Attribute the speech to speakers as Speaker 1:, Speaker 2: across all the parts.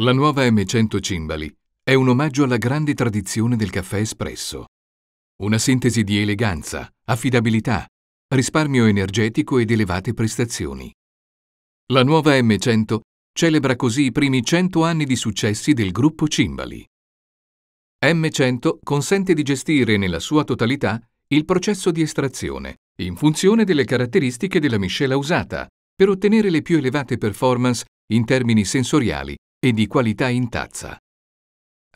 Speaker 1: La nuova M100 Cimbali è un omaggio alla grande tradizione del caffè espresso. Una sintesi di eleganza, affidabilità, risparmio energetico ed elevate prestazioni. La nuova M100 celebra così i primi 100 anni di successi del gruppo Cimbali. M100 consente di gestire nella sua totalità il processo di estrazione, in funzione delle caratteristiche della miscela usata, per ottenere le più elevate performance in termini sensoriali e di qualità in tazza.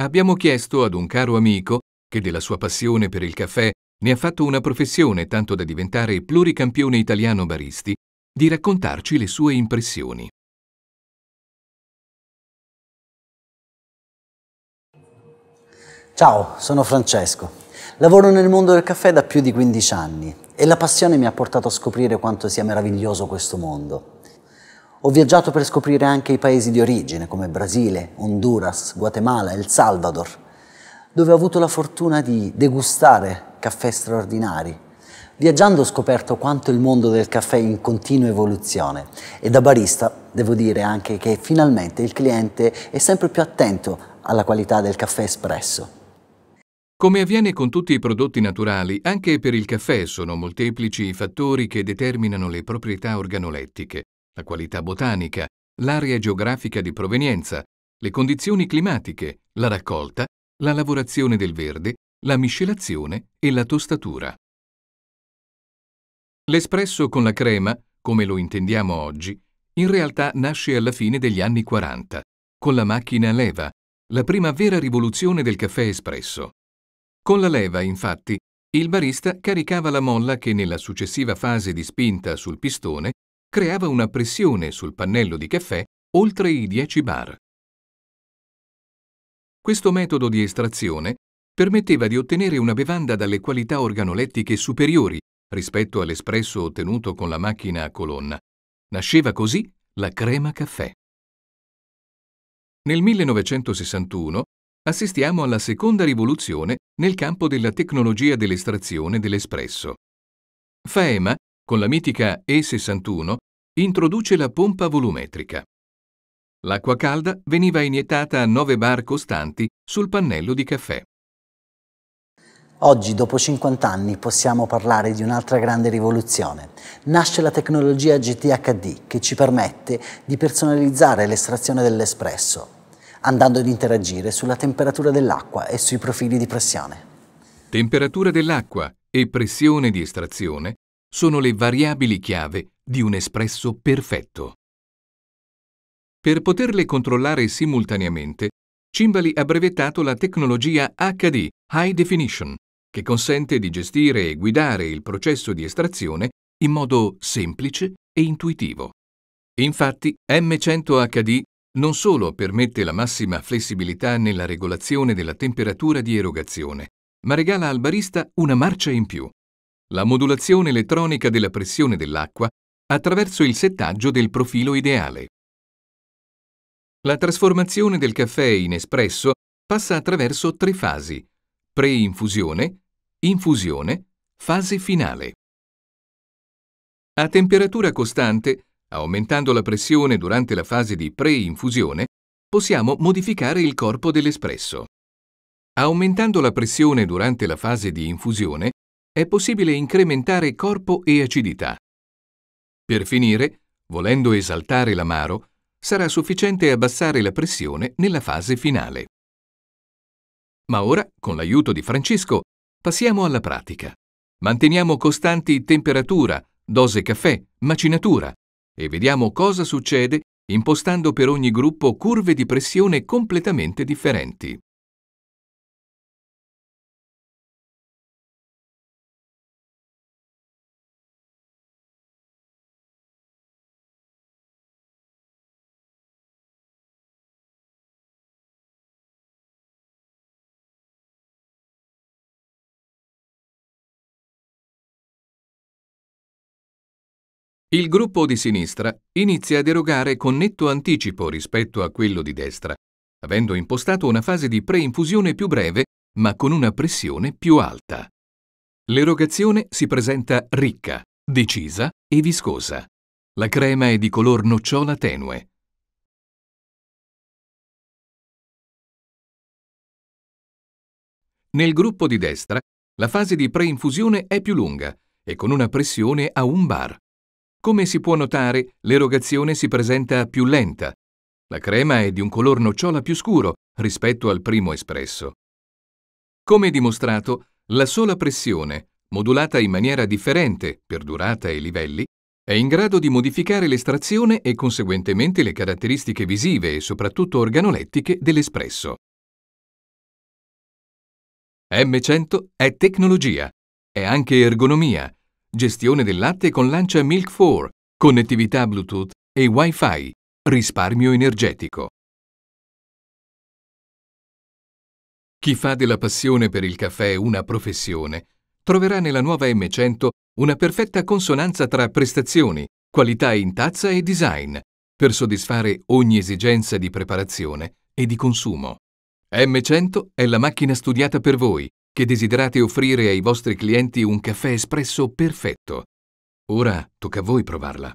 Speaker 1: Abbiamo chiesto ad un caro amico, che della sua passione per il caffè ne ha fatto una professione tanto da diventare pluricampione italiano baristi, di raccontarci le sue impressioni.
Speaker 2: Ciao, sono Francesco. Lavoro nel mondo del caffè da più di 15 anni e la passione mi ha portato a scoprire quanto sia meraviglioso questo mondo. Ho viaggiato per scoprire anche i paesi di origine come Brasile, Honduras, Guatemala, El Salvador, dove ho avuto la fortuna di degustare caffè straordinari. Viaggiando ho scoperto quanto il mondo del caffè è in continua evoluzione e da barista devo dire anche che finalmente il cliente è sempre più attento alla qualità del caffè espresso.
Speaker 1: Come avviene con tutti i prodotti naturali, anche per il caffè sono molteplici i fattori che determinano le proprietà organolettiche la qualità botanica, l'area geografica di provenienza, le condizioni climatiche, la raccolta, la lavorazione del verde, la miscelazione e la tostatura. L'espresso con la crema, come lo intendiamo oggi, in realtà nasce alla fine degli anni 40, con la macchina leva, la prima vera rivoluzione del caffè espresso. Con la leva, infatti, il barista caricava la molla che nella successiva fase di spinta sul pistone creava una pressione sul pannello di caffè oltre i 10 bar. Questo metodo di estrazione permetteva di ottenere una bevanda dalle qualità organolettiche superiori rispetto all'espresso ottenuto con la macchina a colonna. Nasceva così la crema caffè. Nel 1961 assistiamo alla seconda rivoluzione nel campo della tecnologia dell'estrazione dell'espresso. Faema con la mitica E61, introduce la pompa volumetrica. L'acqua calda veniva iniettata a 9 bar costanti sul pannello di caffè.
Speaker 2: Oggi, dopo 50 anni, possiamo parlare di un'altra grande rivoluzione. Nasce la tecnologia GTHD che ci permette di personalizzare l'estrazione dell'espresso, andando ad interagire sulla temperatura dell'acqua e sui profili di pressione.
Speaker 1: Temperatura dell'acqua e pressione di estrazione sono le variabili chiave di un espresso perfetto. Per poterle controllare simultaneamente, Cimbali ha brevettato la tecnologia HD, High Definition, che consente di gestire e guidare il processo di estrazione in modo semplice e intuitivo. Infatti, M100HD non solo permette la massima flessibilità nella regolazione della temperatura di erogazione, ma regala al barista una marcia in più, la modulazione elettronica della pressione dell'acqua attraverso il settaggio del profilo ideale. La trasformazione del caffè in espresso passa attraverso tre fasi, pre infusione, infusione, fase finale. A temperatura costante, aumentando la pressione durante la fase di pre-infusione, possiamo modificare il corpo dell'espresso. Aumentando la pressione durante la fase di infusione, è possibile incrementare corpo e acidità. Per finire, volendo esaltare l'amaro, sarà sufficiente abbassare la pressione nella fase finale. Ma ora, con l'aiuto di Francesco, passiamo alla pratica. Manteniamo costanti temperatura, dose caffè, macinatura e vediamo cosa succede impostando per ogni gruppo curve di pressione completamente differenti. Il gruppo di sinistra inizia ad erogare con netto anticipo rispetto a quello di destra, avendo impostato una fase di preinfusione più breve ma con una pressione più alta. L'erogazione si presenta ricca, decisa e viscosa. La crema è di color nocciola tenue. Nel gruppo di destra la fase di preinfusione è più lunga e con una pressione a 1 bar come si può notare, l'erogazione si presenta più lenta. La crema è di un color nocciola più scuro rispetto al primo espresso. Come dimostrato, la sola pressione, modulata in maniera differente per durata e livelli, è in grado di modificare l'estrazione e conseguentemente le caratteristiche visive e soprattutto organolettiche dell'espresso. M100 è tecnologia, è anche ergonomia, gestione del latte con Lancia Milk 4, connettività Bluetooth e Wi-Fi, risparmio energetico. Chi fa della passione per il caffè una professione troverà nella nuova M100 una perfetta consonanza tra prestazioni, qualità in tazza e design, per soddisfare ogni esigenza di preparazione e di consumo. M100 è la macchina studiata per voi, che desiderate offrire ai vostri clienti un caffè espresso perfetto. Ora tocca a voi provarla.